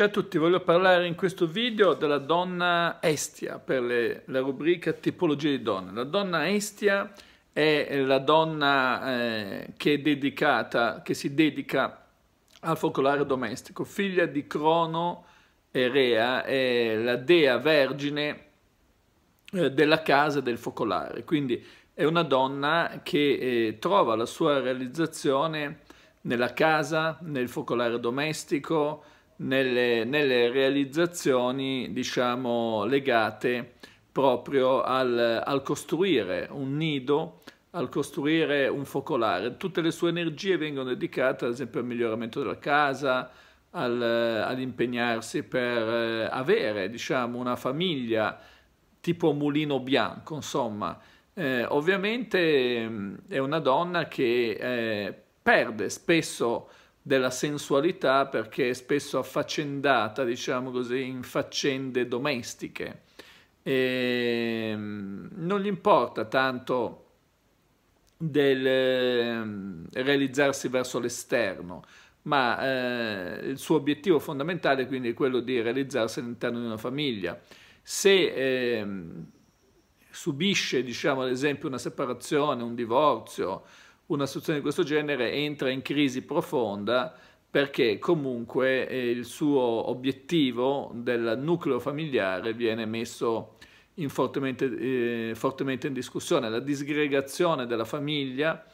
Ciao a tutti, voglio parlare in questo video della donna estia per le, la rubrica tipologie di donne. La donna estia è la donna eh, che, è dedicata, che si dedica al focolare domestico, figlia di Crono e Rea, è la dea vergine eh, della casa del focolare, quindi è una donna che eh, trova la sua realizzazione nella casa, nel focolare domestico, nelle, nelle realizzazioni diciamo, legate proprio al, al costruire un nido al costruire un focolare. Tutte le sue energie vengono dedicate ad esempio al miglioramento della casa, al, impegnarsi per eh, avere diciamo, una famiglia tipo mulino bianco, insomma. Eh, ovviamente mm, è una donna che eh, perde spesso della sensualità perché è spesso affaccendata, diciamo così, in faccende domestiche. E ehm, non gli importa tanto del ehm, realizzarsi verso l'esterno, ma eh, il suo obiettivo fondamentale quindi è quello di realizzarsi all'interno di una famiglia. Se eh, subisce, diciamo, ad esempio, una separazione, un divorzio, una situazione di questo genere entra in crisi profonda perché comunque eh, il suo obiettivo del nucleo familiare viene messo in fortemente, eh, fortemente, in discussione. La disgregazione della famiglia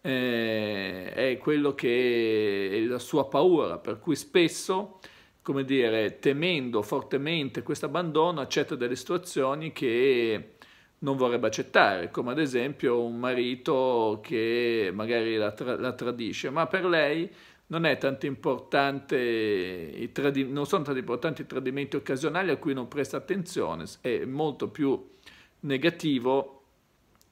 eh, è quello che è la sua paura, per cui spesso, come dire, temendo fortemente questo abbandono, accetta delle situazioni che non vorrebbe accettare, come ad esempio un marito che magari la, tra la tradisce, ma per lei non, non, sono tanto importanti i tradimenti occasionali a cui non presta attenzione, è molto più negativo.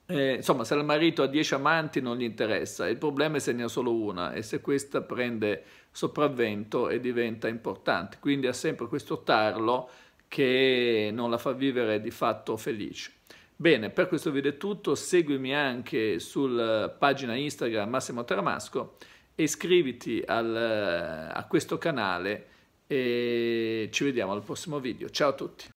Eh, insomma, se il marito ha dieci amanti non gli interessa, il problema è se ne ha solo una e se questa prende sopravvento e diventa importante. Quindi ha sempre questo tarlo che non la fa vivere di fatto felice. Bene, per questo video è tutto, seguimi anche sulla eh, pagina Instagram Massimo Tramasco e iscriviti al, eh, a questo canale e ci vediamo al prossimo video. Ciao a tutti!